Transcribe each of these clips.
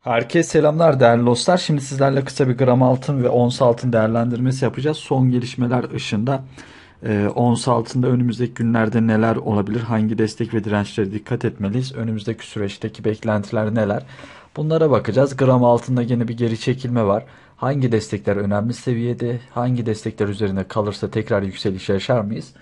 Herkese selamlar değerli dostlar. Şimdi sizlerle kısa bir gram altın ve ons altın değerlendirmesi yapacağız. Son gelişmeler ışığında e, ons altında önümüzdeki günlerde neler olabilir? Hangi destek ve dirençlere dikkat etmeliyiz? Önümüzdeki süreçteki beklentiler neler? Bunlara bakacağız. Gram altında yine bir geri çekilme var. Hangi destekler önemli seviyede? Hangi destekler üzerinde kalırsa tekrar yükseliş yaşar mıyız?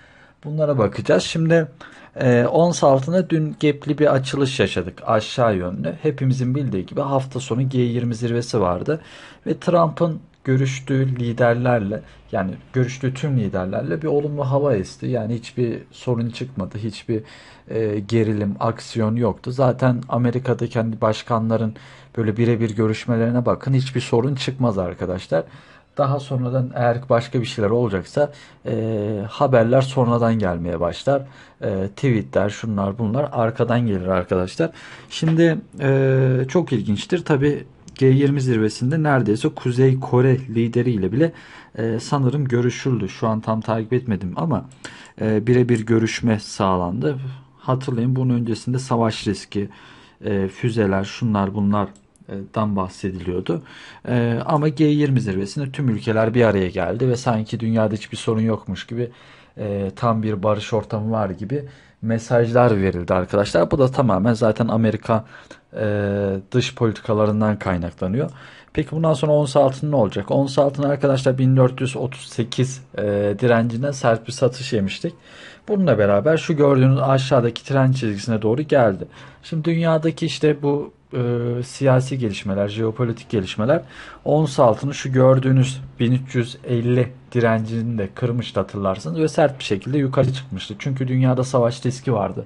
Bunlara bakacağız. Şimdi e, ons altında dün gepli bir açılış yaşadık aşağı yönlü. Hepimizin bildiği gibi hafta sonu G20 zirvesi vardı ve Trump'ın görüştüğü liderlerle yani görüştüğü tüm liderlerle bir olumlu hava esti. Yani hiçbir sorun çıkmadı. Hiçbir e, gerilim, aksiyon yoktu. Zaten Amerika'da kendi hani başkanların böyle birebir görüşmelerine bakın hiçbir sorun çıkmaz arkadaşlar. Daha sonradan eğer başka bir şeyler olacaksa e, haberler sonradan gelmeye başlar. E, tweetler şunlar bunlar arkadan gelir arkadaşlar. Şimdi e, çok ilginçtir. Tabi G20 zirvesinde neredeyse Kuzey Kore lideriyle bile e, sanırım görüşüldü. Şu an tam takip etmedim ama e, birebir görüşme sağlandı. Hatırlayın bunun öncesinde savaş riski, e, füzeler şunlar bunlar dan bahsediliyordu. ama G20 zirvesinde tüm ülkeler bir araya geldi ve sanki dünyada hiçbir sorun yokmuş gibi tam bir barış ortamı var gibi mesajlar verildi arkadaşlar. Bu da tamamen zaten Amerika dış politikalarından kaynaklanıyor. Peki bundan sonra ons altın ne olacak? Ons altın arkadaşlar 1438 e, direncinden sert bir satış yemiştik. Bununla beraber şu gördüğünüz aşağıdaki tren çizgisine doğru geldi. Şimdi dünyadaki işte bu e, siyasi gelişmeler, jeopolitik gelişmeler ons altını şu gördüğünüz 1350 direncini de kırmıştı hatırlarsınız ve sert bir şekilde yukarı çıkmıştı. Çünkü dünyada savaş riski vardı.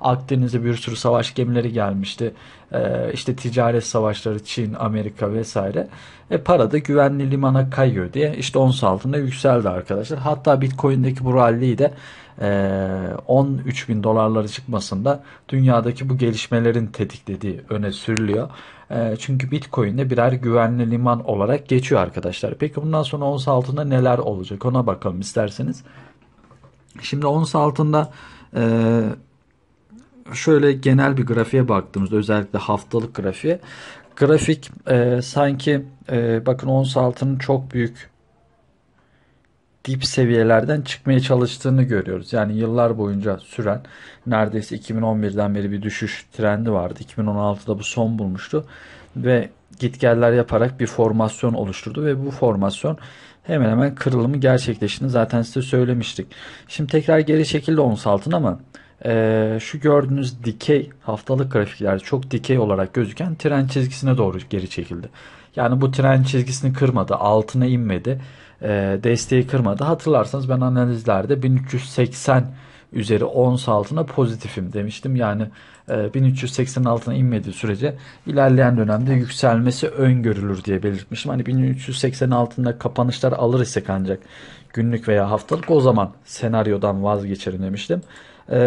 Akdeniz'e bir sürü savaş gemileri gelmişti. E, işte ticaret savaşları Çin, Amerika vesaire. E, para da güvenli limana kayıyor diye işte ons altında yükseldi arkadaşlar. Hatta Bitcoin'deki bu rally'yi de 13 ee, bin dolarları çıkmasında dünyadaki bu gelişmelerin tetiklediği öne sürülüyor. Ee, çünkü Bitcoin de birer güvenli liman olarak geçiyor arkadaşlar. Peki bundan sonra ons altında neler olacak ona bakalım isterseniz. Şimdi ons altında e, şöyle genel bir grafiğe baktığımızda özellikle haftalık grafiğe grafik e, sanki e, bakın ons altının çok büyük dip seviyelerden çıkmaya çalıştığını görüyoruz. Yani yıllar boyunca süren neredeyse 2011'den beri bir düşüş trendi vardı. 2016'da bu son bulmuştu ve gitgeller yaparak bir formasyon oluşturdu ve bu formasyon hemen hemen kırılımı gerçekleştiğini zaten size söylemiştik. Şimdi tekrar geri şekilde ons altın ama e, şu gördüğünüz dikey haftalık grafikler çok dikey olarak gözüken tren çizgisine doğru geri çekildi. Yani bu tren çizgisini kırmadı, altına inmedi e, desteği kırmadı. Hatırlarsanız ben analizlerde 1380 üzeri ons altına pozitifim demiştim. Yani e, 1380 altına inmediği sürece ilerleyen dönemde yükselmesi öngörülür diye belirtmiştim. Hani 1380 altında kapanışlar alır isek ancak günlük veya haftalık o zaman senaryodan vazgeçerim demiştim. E,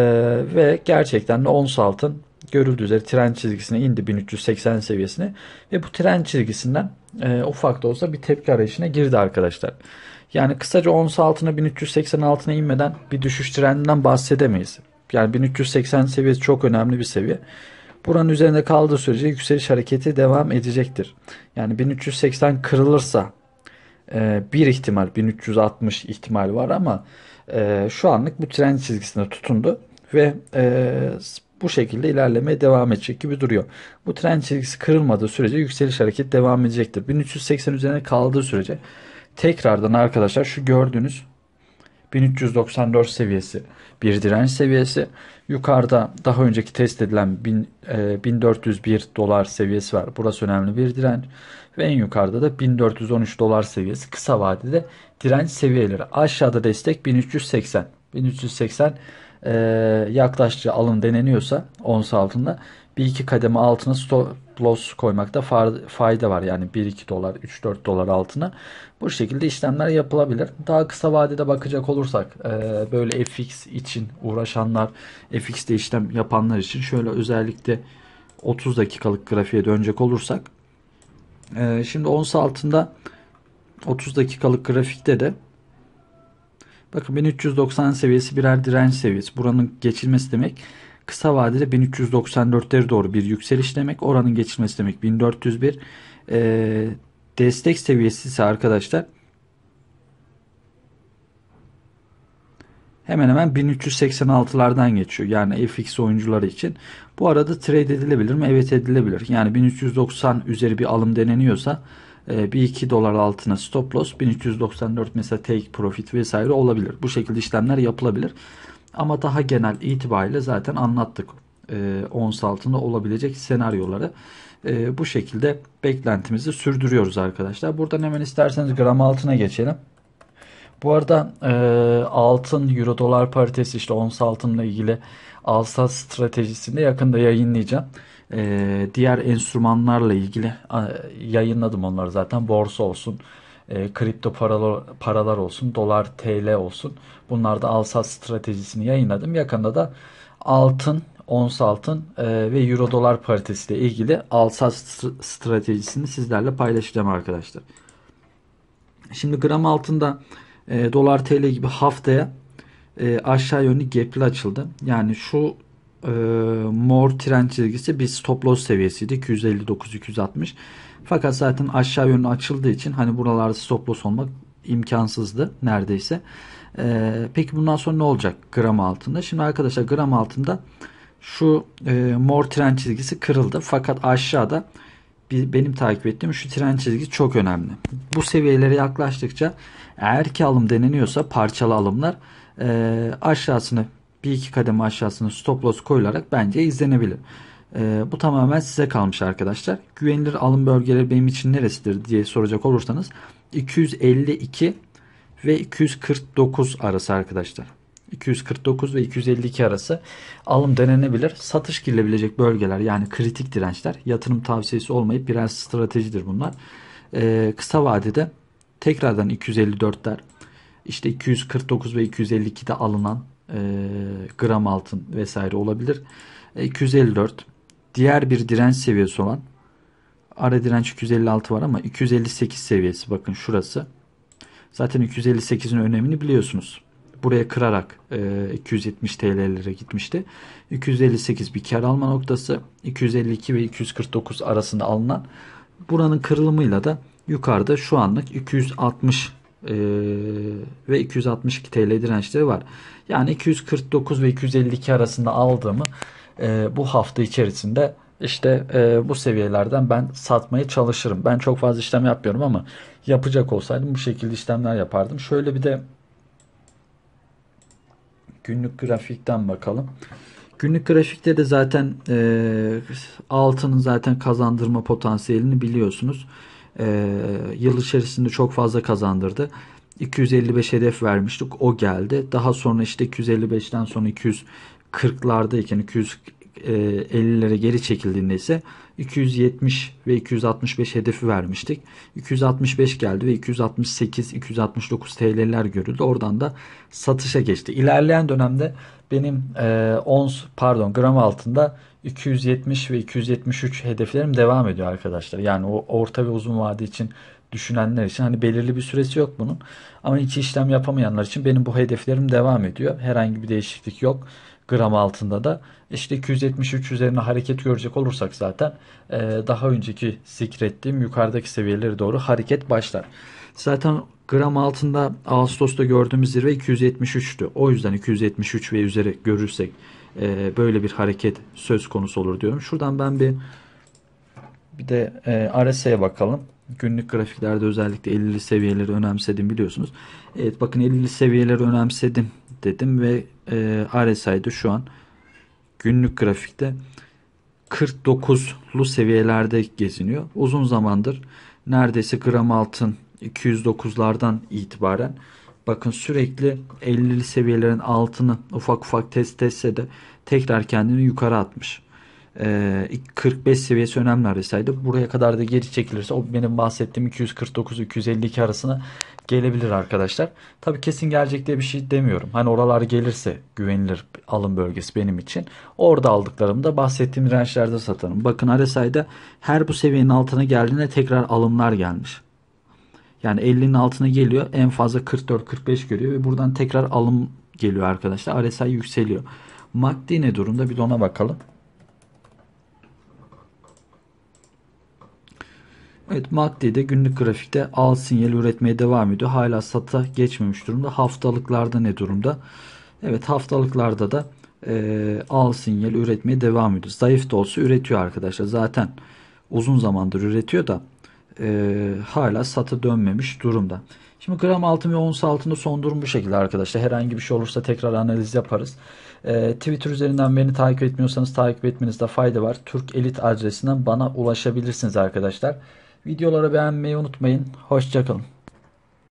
ve gerçekten de ons altın görüldüğü üzere tren çizgisine indi 1380 seviyesine ve bu tren çizgisinden e, ufak da olsa bir tepki arayışına girdi arkadaşlar. Yani kısaca ons altına 1380 inmeden bir düşüş trendinden bahsedemeyiz. Yani 1380 seviyesi çok önemli bir seviye. Buranın üzerinde kaldığı sürece yükseliş hareketi devam edecektir. Yani 1380 kırılırsa e, bir ihtimal 1360 ihtimal var ama e, şu anlık bu trend çizgisinde tutundu ve e, bu şekilde ilerlemeye devam edecek gibi duruyor. Bu trend çizgisi kırılmadığı sürece yükseliş hareket devam edecektir. 1380 üzerine kaldığı sürece tekrardan arkadaşlar şu gördüğünüz 1394 seviyesi bir direnç seviyesi. Yukarıda daha önceki test edilen 1401 e, dolar seviyesi var. Burası önemli bir direnç. Ve en yukarıda da 1413 dolar seviyesi kısa vadede direnç seviyeleri. Aşağıda destek 1380. 1380 e, yaklaştığı alın deneniyorsa ons altında bir iki kademe altına stop loss koymakta fayda var. Yani 1-2 dolar, 3-4 dolar altına. Bu şekilde işlemler yapılabilir. Daha kısa vadede bakacak olursak e, böyle FX için uğraşanlar, FX'de işlem yapanlar için şöyle özellikle 30 dakikalık grafiğe dönecek olursak. E, şimdi ons altında 30 dakikalık grafikte de Bakın 1390 seviyesi birer direnç seviyesi. Buranın geçilmesi demek kısa vadede 1394'lere doğru bir yükseliş demek. Oranın geçilmesi demek 1401. E, ee, destek seviyesi ise arkadaşlar hemen hemen 1386'lardan geçiyor. Yani FX oyuncuları için. Bu arada trade edilebilir mi? Evet edilebilir. Yani 1390 üzeri bir alım deneniyorsa ee, bir iki dolar altına stop loss 1394 mesela take profit vesaire olabilir. Bu şekilde işlemler yapılabilir. Ama daha genel itibariyle zaten anlattık. E, ons altında olabilecek senaryoları e, bu şekilde beklentimizi sürdürüyoruz arkadaşlar. Buradan hemen isterseniz gram altına geçelim. Bu arada e, altın euro dolar paritesi işte ons altınla ilgili alsa stratejisinde yakında yayınlayacağım e, diğer enstrümanlarla ilgili yayınladım onları zaten. Borsa olsun, e, kripto paralar, paralar olsun, dolar, TL olsun. Bunlarda al-sat stratejisini yayınladım. Yakında da altın, ons altın e, ve euro dolar paritesiyle ilgili al-sat stratejisini sizlerle paylaşacağım arkadaşlar. Şimdi gram altında e, dolar TL gibi haftaya e, aşağı yönlü gepli açıldı. Yani şu e, mor tren çizgisi bir stop loss seviyesiydi. 259-260. Fakat zaten aşağı yönü açıldığı için hani buralarda stop loss olmak imkansızdı neredeyse. E, peki bundan sonra ne olacak gram altında? Şimdi arkadaşlar gram altında şu e, mor tren çizgisi kırıldı. Fakat aşağıda bir, benim takip ettiğim şu tren çizgisi çok önemli. Bu seviyelere yaklaştıkça eğer ki alım deneniyorsa parçalı alımlar e, aşağısını bir iki kademe aşağısına stop loss koyularak bence izlenebilir. E, bu tamamen size kalmış arkadaşlar. Güvenilir alım bölgeleri benim için neresidir diye soracak olursanız 252 ve 249 arası arkadaşlar. 249 ve 252 arası alım denenebilir. Satış girilebilecek bölgeler yani kritik dirençler yatırım tavsiyesi olmayıp biraz stratejidir bunlar. Ee, kısa vadede tekrardan 254'ler işte 249 ve 252'de alınan e, gram altın vesaire olabilir. 254 e, diğer bir direnç seviyesi olan ara direnç 256 var ama 258 seviyesi bakın şurası. Zaten 258'in önemini biliyorsunuz. Buraya kırarak e, 270 TL'lere gitmişti. 258 bir kar alma noktası. 252 ve 249 arasında alınan buranın kırılımıyla da yukarıda şu anlık 260 ee, ve 262 TL dirençleri var. Yani 249 ve 252 arasında aldığımı e, bu hafta içerisinde işte e, bu seviyelerden ben satmaya çalışırım. Ben çok fazla işlem yapmıyorum ama yapacak olsaydım bu şekilde işlemler yapardım. Şöyle bir de günlük grafikten bakalım. Günlük grafikte de zaten e, altının zaten kazandırma potansiyelini biliyorsunuz e, yıl içerisinde çok fazla kazandırdı. 255 hedef vermiştik. O geldi. Daha sonra işte 255'ten sonra 240'lardayken 250'lere e, geri çekildiğinde ise 270 ve 265 hedefi vermiştik. 265 geldi ve 268, 269 TL'ler görüldü. Oradan da satışa geçti. İlerleyen dönemde benim e, ons pardon gram altında 270 ve 273 hedeflerim devam ediyor arkadaşlar. Yani o orta ve uzun vade için düşünenler için hani belirli bir süresi yok bunun. Ama hiç işlem yapamayanlar için benim bu hedeflerim devam ediyor. Herhangi bir değişiklik yok gram altında da. E işte 273 üzerine hareket görecek olursak zaten e, daha önceki zikrettiğim yukarıdaki seviyelere doğru hareket başlar. Zaten gram altında Ağustos'ta gördüğümüz zirve 273'tü. O yüzden 273 ve üzeri görürsek e, böyle bir hareket söz konusu olur diyorum. Şuradan ben bir bir de e, RS'ye bakalım. Günlük grafiklerde özellikle 50'li seviyeleri önemsedim biliyorsunuz. Evet bakın 50'li seviyeleri önemsedim dedim ve e, RSI'de şu an günlük grafikte 49'lu seviyelerde geziniyor. Uzun zamandır neredeyse gram altın 209'lardan itibaren Bakın sürekli 50'li seviyelerin altını ufak ufak test etse de tekrar kendini yukarı atmış. Ee, 45 seviyesi önemli arasaydı buraya kadar da geri çekilirse o benim bahsettiğim 249-252 arasına gelebilir arkadaşlar. Tabi kesin gelecek diye bir şey demiyorum. Hani oralar gelirse güvenilir alım bölgesi benim için. Orada da bahsettiğim dirençlerde satarım. Bakın RSI'de her bu seviyenin altına geldiğinde tekrar alımlar gelmiş. Yani 50'nin altına geliyor. En fazla 44-45 görüyor ve buradan tekrar alım geliyor arkadaşlar. RSI yükseliyor. MACD ne durumda? Bir de ona bakalım. Evet MACD'de günlük grafikte al sinyal üretmeye devam ediyor. Hala sata geçmemiş durumda. Haftalıklarda ne durumda? Evet haftalıklarda da e, al sinyal üretmeye devam ediyor. Zayıf da olsa üretiyor arkadaşlar. Zaten uzun zamandır üretiyor da e, hala satı dönmemiş durumda. Şimdi gram altın ve ons altında son durum bu şekilde arkadaşlar. Herhangi bir şey olursa tekrar analiz yaparız. E, Twitter üzerinden beni takip etmiyorsanız takip etmenizde fayda var. Türk Elit adresinden bana ulaşabilirsiniz arkadaşlar. Videoları beğenmeyi unutmayın. Hoşçakalın.